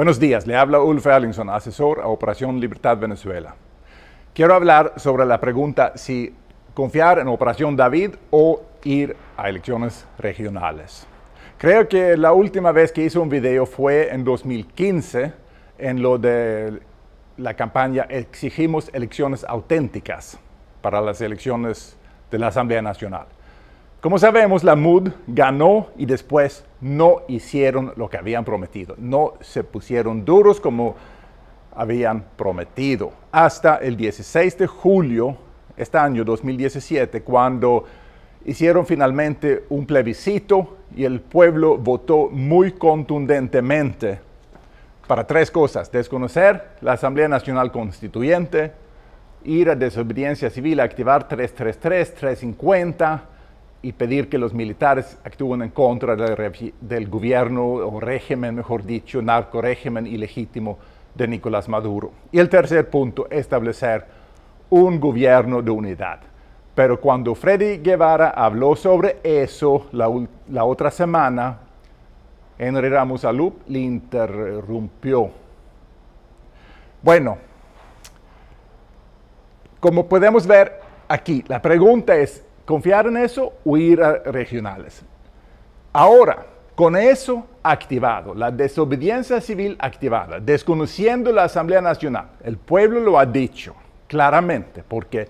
Buenos días, le habla Ulf Erlingson, asesor a Operación Libertad Venezuela. Quiero hablar sobre la pregunta si confiar en Operación David o ir a elecciones regionales. Creo que la última vez que hice un video fue en 2015 en lo de la campaña Exigimos elecciones auténticas para las elecciones de la Asamblea Nacional. Como sabemos, la MUD ganó y después no hicieron lo que habían prometido. No se pusieron duros como habían prometido. Hasta el 16 de julio, este año 2017, cuando hicieron finalmente un plebiscito y el pueblo votó muy contundentemente para tres cosas. Desconocer la Asamblea Nacional Constituyente, ir a desobediencia civil, activar 333, 350 y pedir que los militares actúen en contra del, gobierno o régimen, mejor dicho, narco-régimen ilegítimo de Nicolás Maduro. Y el tercer punto, establecer un gobierno de unidad. Pero cuando Freddy Guevara habló sobre eso la, la otra semana, Henry Ramos Alup le interrumpió. Bueno, como podemos ver aquí, la pregunta es, Confiar en eso o ir a regionales. Ahora, con eso activado, la desobediencia civil activada, desconociendo la Asamblea Nacional, el pueblo lo ha dicho claramente, porque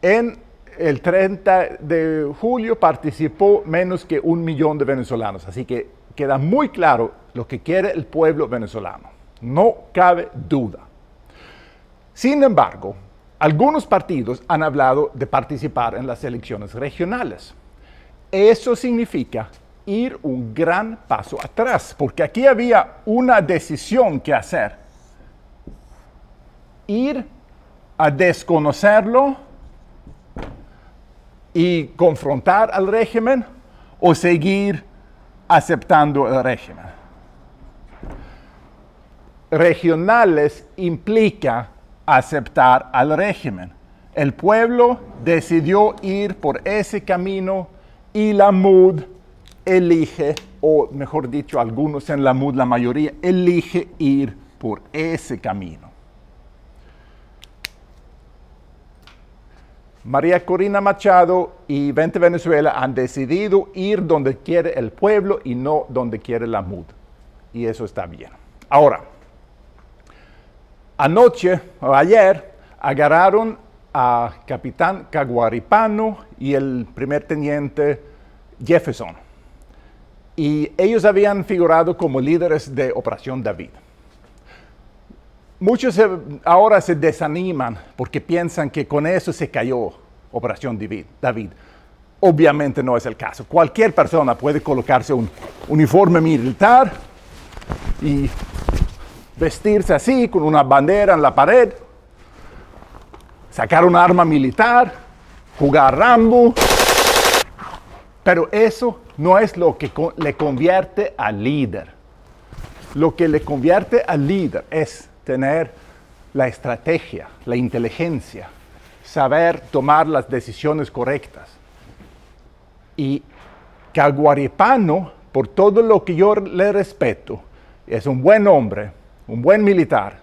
en el 30 de julio participó menos que un millón de venezolanos, así que queda muy claro lo que quiere el pueblo venezolano, no cabe duda. Sin embargo, algunos partidos han hablado de participar en las elecciones regionales. Eso significa ir un gran paso atrás, porque aquí había una decisión que hacer. Ir a desconocerlo y confrontar al régimen o seguir aceptando el régimen. Regionales implica aceptar al régimen. El pueblo decidió ir por ese camino y la MUD elige, o mejor dicho, algunos en la MUD, la mayoría, elige ir por ese camino. María Corina Machado y 20 Venezuela han decidido ir donde quiere el pueblo y no donde quiere la MUD. Y eso está bien. Ahora, Anoche o ayer agarraron a capitán Caguaripano y el primer teniente Jefferson. Y ellos habían figurado como líderes de Operación David. Muchos ahora se desaniman porque piensan que con eso se cayó Operación David. Obviamente no es el caso. Cualquier persona puede colocarse un uniforme militar y vestirse así, con una bandera en la pared, sacar un arma militar, jugar Rambo. Pero eso no es lo que le convierte al líder. Lo que le convierte al líder es tener la estrategia, la inteligencia, saber tomar las decisiones correctas. Y que Caguaripano, por todo lo que yo le respeto, es un buen hombre, un buen militar,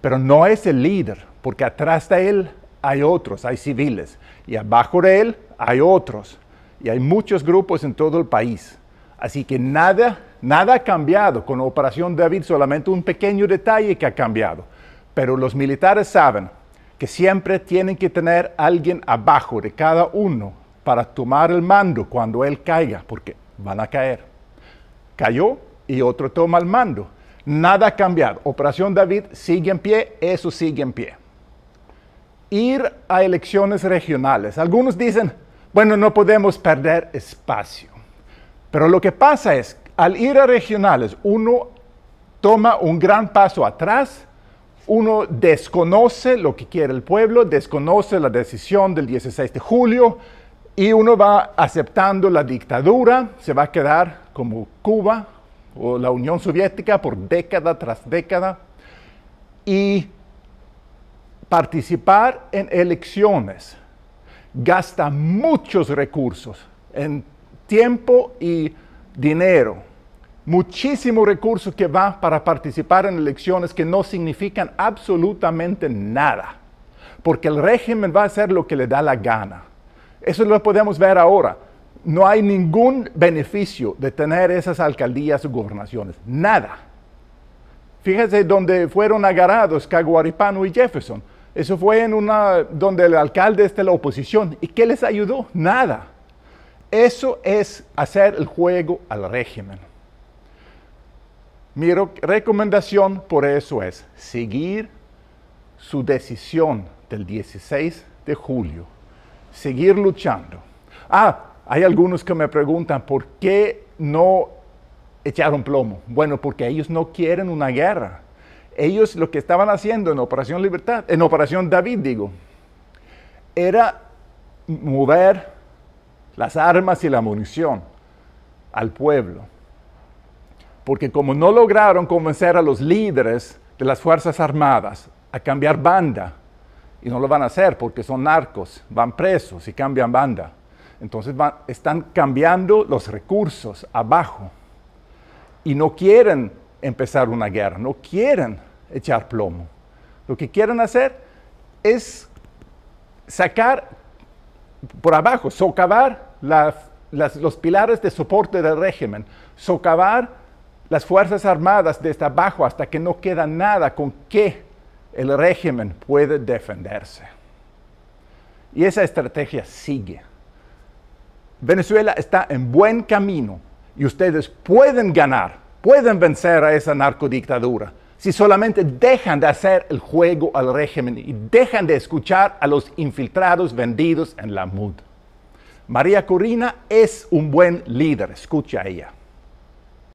pero no es el líder, porque atrás de él hay otros, hay civiles, y abajo de él hay otros, y hay muchos grupos en todo el país. Así que nada, nada ha cambiado con la Operación David, solamente un pequeño detalle que ha cambiado. Pero los militares saben que siempre tienen que tener alguien abajo de cada uno para tomar el mando cuando él caiga, porque van a caer. Cayó y otro toma el mando Nada ha cambiado. Operación David sigue en pie, eso sigue en pie. Ir a elecciones regionales. Algunos dicen, bueno, no podemos perder espacio. Pero lo que pasa es, al ir a regionales, uno toma un gran paso atrás, uno desconoce lo que quiere el pueblo, desconoce la decisión del 16 de julio y uno va aceptando la dictadura, se va a quedar como Cuba, o la Unión Soviética por década tras década y participar en elecciones gasta muchos recursos en tiempo y dinero. muchísimo recurso que va para participar en elecciones que no significan absolutamente nada, porque el régimen va a hacer lo que le da la gana. Eso lo podemos ver ahora no hay ningún beneficio de tener esas alcaldías o gobernaciones, nada. Fíjense donde fueron agarrados Caguaripano y Jefferson. Eso fue en una donde el alcalde está la oposición. ¿Y qué les ayudó? Nada. Eso es hacer el juego al régimen. Mi recomendación por eso es seguir su decisión del 16 de julio, seguir luchando. Ah, hay algunos que me preguntan, ¿por qué no echaron plomo? Bueno, porque ellos no quieren una guerra. Ellos lo que estaban haciendo en Operación Libertad, en Operación David, digo, era mover las armas y la munición al pueblo. Porque como no lograron convencer a los líderes de las Fuerzas Armadas a cambiar banda, y no lo van a hacer porque son narcos, van presos y cambian banda, entonces están cambiando los recursos abajo y no quieren empezar una guerra, no quieren echar plomo. Lo que quieren hacer es sacar por abajo, socavar los pilares de soporte del régimen, socavar las Fuerzas Armadas desde abajo hasta que no queda nada con que el régimen puede defenderse. Y esa estrategia sigue. Venezuela está en buen camino y ustedes pueden ganar, pueden vencer a esa narcodictadura si solamente dejan de hacer el juego al régimen y dejan de escuchar a los infiltrados vendidos en la MUD. María Corina es un buen líder, escucha a ella.